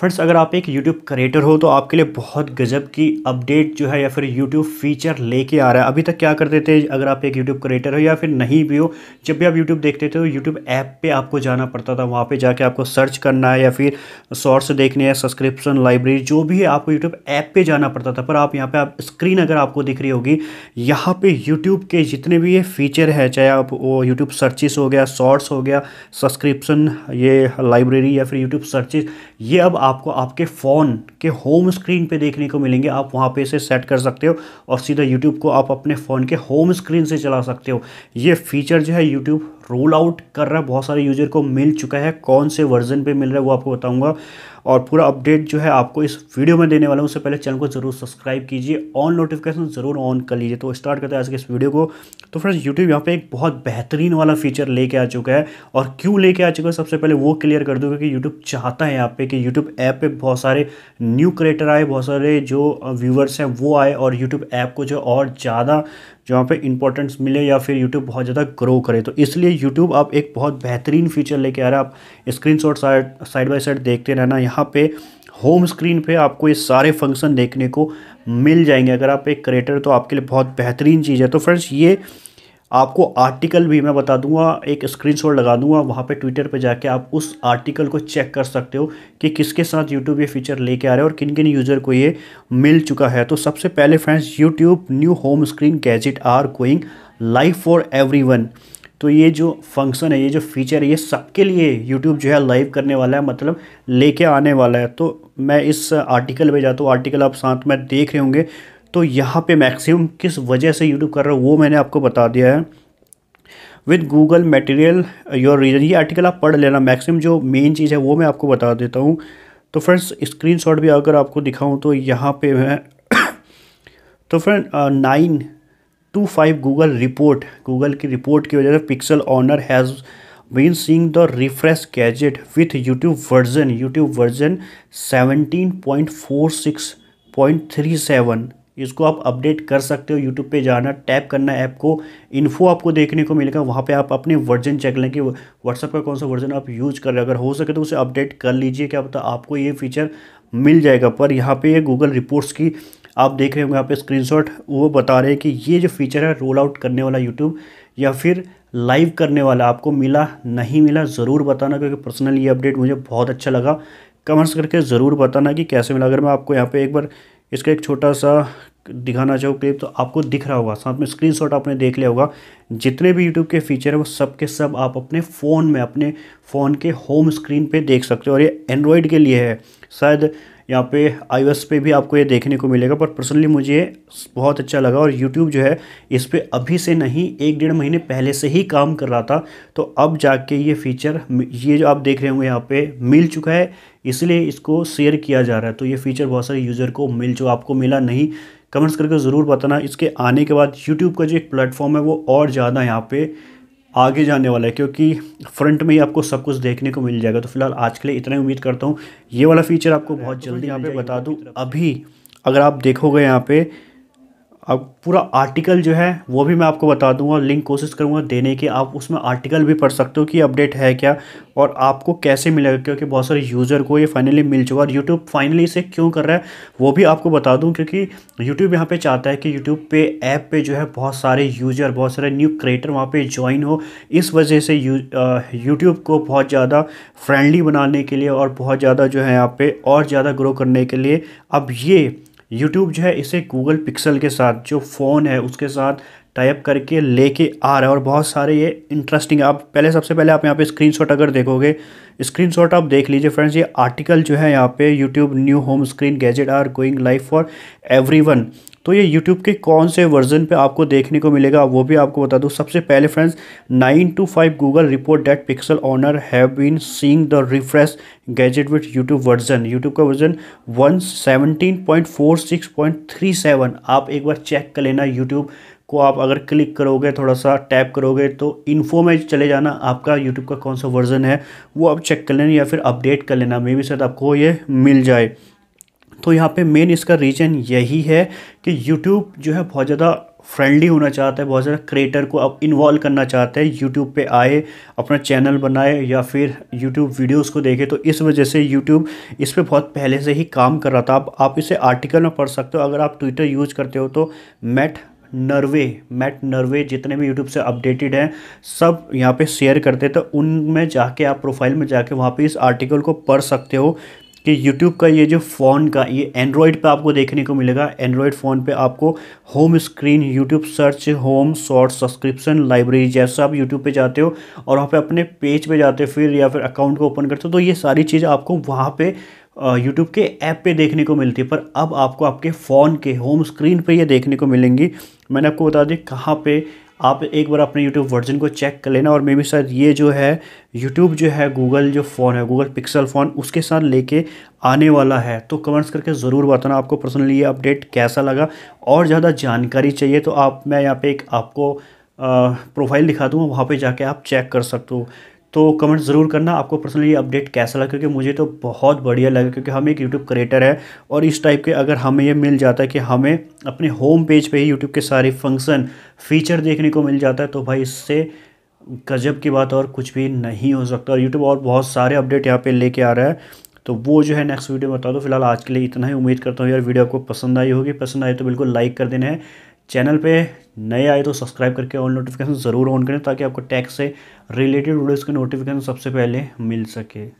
friends अगर आप एक यूट्यूब क्रिएटर हो तो आपके लिए बहुत गजब की अपडेट जो है या फिर यूट्यूब फीचर लेके आ रहा है अभी तक क्या करते थे अगर आप एक यूट्यूब क्रिएटर हो या फिर नहीं भी हो जब भी आप यूट्यूब देखते थे तो यूट्यूब ऐप पे आपको जाना पड़ता था वहाँ पे जाके आपको सर्च करना है या फिर शॉर्ट्स देखने हैं सब्सक्रिप्शन लाइब्रेरी जो भी है आपको यूट्यूब ऐप पर जाना पड़ता था पर आप यहाँ पर आप स्क्रीन अगर आपको दिख रही होगी यहाँ पर यूट्यूब के जितने भी ये फीचर है चाहे आप वो यूट्यूब सर्चिस हो गया शॉर्ट्स हो गया सब्सक्रिप्शन ये लाइब्रेरी या फिर यूट्यूब सर्चिस ये अब आपको आपके फ़ोन के होम स्क्रीन पे देखने को मिलेंगे आप वहाँ पे इसे सेट कर सकते हो और सीधा यूट्यूब को आप अपने फ़ोन के होम स्क्रीन से चला सकते हो ये फीचर जो है यूट्यूब रोल आउट कर रहा है बहुत सारे यूजर को मिल चुका है कौन से वर्जन पे मिल रहा है वो आपको बताऊंगा और पूरा अपडेट जो है आपको इस वीडियो में देने वाला हूँ उससे पहले चैनल को जरूर सब्सक्राइब कीजिए ऑन नोटिफिकेशन ज़रूर ऑन कर लीजिए तो स्टार्ट करते हैं आज के इस वीडियो को तो फ्रेंड्स यूट्यूब यहाँ पे एक बहुत बेहतरीन वाला फीचर लेके आ चुका है और क्यों लेके आ चुका है सबसे पहले वो क्लियर कर दूँगा कि यूट्यूब चाहता है यहाँ पे कि यूट्यूब ऐप पे बहुत सारे न्यू क्रिएटर आए बहुत सारे जो व्यूवर्स हैं वो आए और यूट्यूब ऐप को जो और ज़्यादा जहाँ पे इंपॉर्टेंस मिले या फिर यूट्यूब बहुत ज़्यादा ग्रो करे तो इसलिए यूट्यूब आप एक बहुत बेहतरीन फीचर लेके आ रहा है आप screenshot side side by side देखते रहना यहाँ पे होम स्क्रीन पे आपको ये सारे फंक्शन देखने को मिल जाएंगे अगर आप एक क्रिएटर तो आपके लिए बहुत बेहतरीन चीज़ है तो फ्रेंड्स ये आपको आर्टिकल भी मैं बता दूंगा एक स्क्रीनशॉट लगा दूंगा वहाँ पे ट्विटर पे जाके आप उस आर्टिकल को चेक कर सकते हो कि किसके साथ यूट्यूब ये फीचर लेके आ रहे हैं और किन किन यूज़र को ये मिल चुका है तो सबसे पहले friends YouTube new home screen gadget are going live for every तो ये जो फंक्शन है ये जो फीचर है ये सबके लिए यूट्यूब जो है लाइव करने वाला है मतलब लेके आने वाला है तो मैं इस आर्टिकल पर जाता हूँ आर्टिकल आप साथ में देख रहे होंगे तो यहाँ पे मैक्सिमम किस वजह से यूट्यूब कर रहा है वो मैंने आपको बता दिया है with Google material your region ये आर्टिकल आप पढ़ लेना मैक्सिमम जो मेन चीज़ है वो मैं आपको बता देता हूँ तो फ्रेंड्स स्क्रीन भी अगर आपको दिखाऊँ तो यहाँ पर मैं तो friend nine two five Google report Google की रिपोर्ट की वजह से pixel owner has been seeing the refresh gadget with YouTube version YouTube version seventeen point four six point three seven इसको आप अपडेट कर सकते हो यूट्यूब पे जाना टैप करना ऐप को इन्फो आपको देखने को मिलेगा वहाँ पे आप अपने वर्जन चेक लें कि व्हाट्सअप का कौन सा वर्जन आप यूज़ कर रहे हो अगर हो सके तो उसे अपडेट कर लीजिए क्या पता आपको ये फीचर मिल जाएगा पर यहाँ पे गूगल रिपोर्ट्स की आप देख रहे हो यहाँ पे स्क्रीन वो बता रहे हैं कि ये जो फीचर है रोल आउट करने वाला यूट्यूब या फिर लाइव करने वाला आपको मिला नहीं मिला ज़रूर बताना क्योंकि पर्सनली ये अपडेट मुझे बहुत अच्छा लगा कमेंट्स करके ज़रूर बताना कि कैसे मिला अगर मैं आपको यहाँ पे एक बार इसका एक छोटा सा दिखाना चाहो क्लिप तो आपको दिख रहा होगा साथ में स्क्रीनशॉट आपने देख लिया होगा जितने भी यूट्यूब के फीचर हैं वो सब के सब आप अपने फ़ोन में अपने फ़ोन के होम स्क्रीन पे देख सकते हो और ये एंड्रॉयड के लिए है शायद यहाँ पे आई पे भी आपको ये देखने को मिलेगा पर पर्सनली मुझे बहुत अच्छा लगा और यूट्यूब जो है इस पर अभी से नहीं एक डेढ़ महीने पहले से ही काम कर रहा था तो अब जाके ये फीचर ये जो आप देख रहे होंगे यहाँ पे मिल चुका है इसलिए इसको शेयर किया जा रहा है तो ये फीचर बहुत सारे यूज़र को मिल जो आपको मिला नहीं कमेंट्स करके ज़रूर बताना इसके आने के बाद यूट्यूब का जो एक प्लेटफॉर्म है वो और ज़्यादा यहाँ पर आगे जाने वाला है क्योंकि फ्रंट में ही आपको सब कुछ देखने को मिल जाएगा तो फिलहाल आज के लिए इतना ही उम्मीद करता हूँ ये वाला फीचर आपको बहुत तो जल्दी यहाँ पे बता दूँ अभी अगर आप देखोगे यहाँ पे अब पूरा आर्टिकल जो है वो भी मैं आपको बता दूंगा लिंक कोशिश करूंगा देने की आप उसमें आर्टिकल भी पढ़ सकते हो कि अपडेट है क्या और आपको कैसे मिलेगा क्योंकि बहुत सारे यूज़र को ये फाइनली मिल चुका और यूट्यूब फाइनली इसे क्यों कर रहा है वो भी आपको बता दूं क्योंकि यूट्यूब यहाँ पे चाहता है कि यूट्यूब पे ऐप पे जो है बहुत सारे यूज़र बहुत सारे न्यू क्रिएटर वहाँ पर ज्वाइन हो इस वजह से यूट्यूब को बहुत ज़्यादा फ्रेंडली बनाने के लिए और बहुत ज़्यादा जो है यहाँ पर और ज़्यादा ग्रो करने के लिए अब ये यूट्यूब जो है इसे गूगल पिक्सल के साथ जो फ़ोन है उसके साथ टाइप करके लेके आ रहा है और बहुत सारे ये इंटरेस्टिंग आप पहले सबसे पहले आप यहाँ पे स्क्रीनशॉट अगर देखोगे स्क्रीनशॉट आप देख लीजिए फ्रेंड्स ये आर्टिकल जो है यहाँ पे YouTube new home screen gadget are going live for everyone तो ये यूट्यूब के कौन से वर्जन पे आपको देखने को मिलेगा वो भी आपको बता दूँ सबसे पहले friends nine two five Google report that pixel owner have been seeing the refresh gadget with YouTube version YouTube का version one seventeen point four six point three seven आप एक बार चेक कर लेना यूट्यूब को आप अगर क्लिक करोगे थोड़ा सा टैप करोगे तो इन्फो में चले जाना आपका यूट्यूब का कौन सा वर्जन है वो आप चेक कर लेना या फिर अपडेट कर लेना मे भी शायद आपको ये मिल जाए तो यहाँ पे मेन इसका रीज़न यही है कि यूट्यूब जो है बहुत ज़्यादा फ्रेंडली होना चाहता है बहुत ज़्यादा क्रिएटर को अब इन्वॉल्व करना चाहते हैं यूट्यूब पे आए अपना चैनल बनाए या फिर यूट्यूब वीडियोस को देखे तो इस वजह से यूट्यूब इस पर बहुत पहले से ही काम कर रहा था अब आप इसे आर्टिकल में पढ़ सकते हो अगर आप ट्विटर यूज़ करते हो तो मैट नर्वे मैट नर्वे जितने भी यूट्यूब से अपडेटेड हैं सब यहाँ पर शेयर करते तो उनमें जाके आप प्रोफाइल में जाके वहाँ पर इस आर्टिकल को पढ़ सकते हो कि YouTube का ये जो फ़ोन का ये एंड्रॉयड पे आपको देखने को मिलेगा एंड्रॉयड फ़ोन पे आपको home screen YouTube search home short subscription library जैसा आप YouTube पे जाते हो और वहाँ पे अपने पेज पे जाते हो फिर या फिर अकाउंट को ओपन करते हो तो ये सारी चीज़ आपको वहाँ पे यूट्यूब के ऐप पे देखने को मिलती है पर अब आपको आपके फ़ोन के होम स्क्रीन पे ये देखने को मिलेंगी मैंने आपको बता दें कहाँ पे आप एक बार अपने यूट्यूब वर्जन को चेक कर लेना और मे बी सर ये जो है यूट्यूब जो है गूगल जो फ़ोन है गूगल पिक्सल फ़ोन उसके साथ लेके आने वाला है तो कमेंट्स करके ज़रूर बताना आपको पर्सनली ये अपडेट कैसा लगा और ज़्यादा जानकारी चाहिए तो आप मैं यहाँ पर एक आपको प्रोफाइल दिखा दूँ वहाँ पर जाके आप चेक कर सकते हो तो कमेंट ज़रूर करना आपको पर्सनली अपडेट कैसा लगा क्योंकि मुझे तो बहुत बढ़िया लगा क्योंकि हम एक यूट्यूब क्रिएटर है और इस टाइप के अगर हमें ये मिल जाता है कि हमें अपने होम पेज पे ही यूट्यूब के सारे फंक्शन फीचर देखने को मिल जाता है तो भाई इससे गजब की बात और कुछ भी नहीं हो सकता और यूट्यूब और बहुत सारे अपडेट यहाँ पर लेके आ रहा है तो वो जो है नेक्स्ट वीडियो बता दो फिलहाल आज के लिए इतना ही उम्मीद करता हूँ यार वीडियो आपको पसंद आई होगी पसंद आई तो बिल्कुल लाइक कर देना है चैनल पे नए आए तो सब्सक्राइब करके ऑल नोटिफिकेशन ज़रूर ऑन करें ताकि आपको टैक्स से रिलेटेड वीडियोज़ के नोटिफिकेशन सबसे पहले मिल सके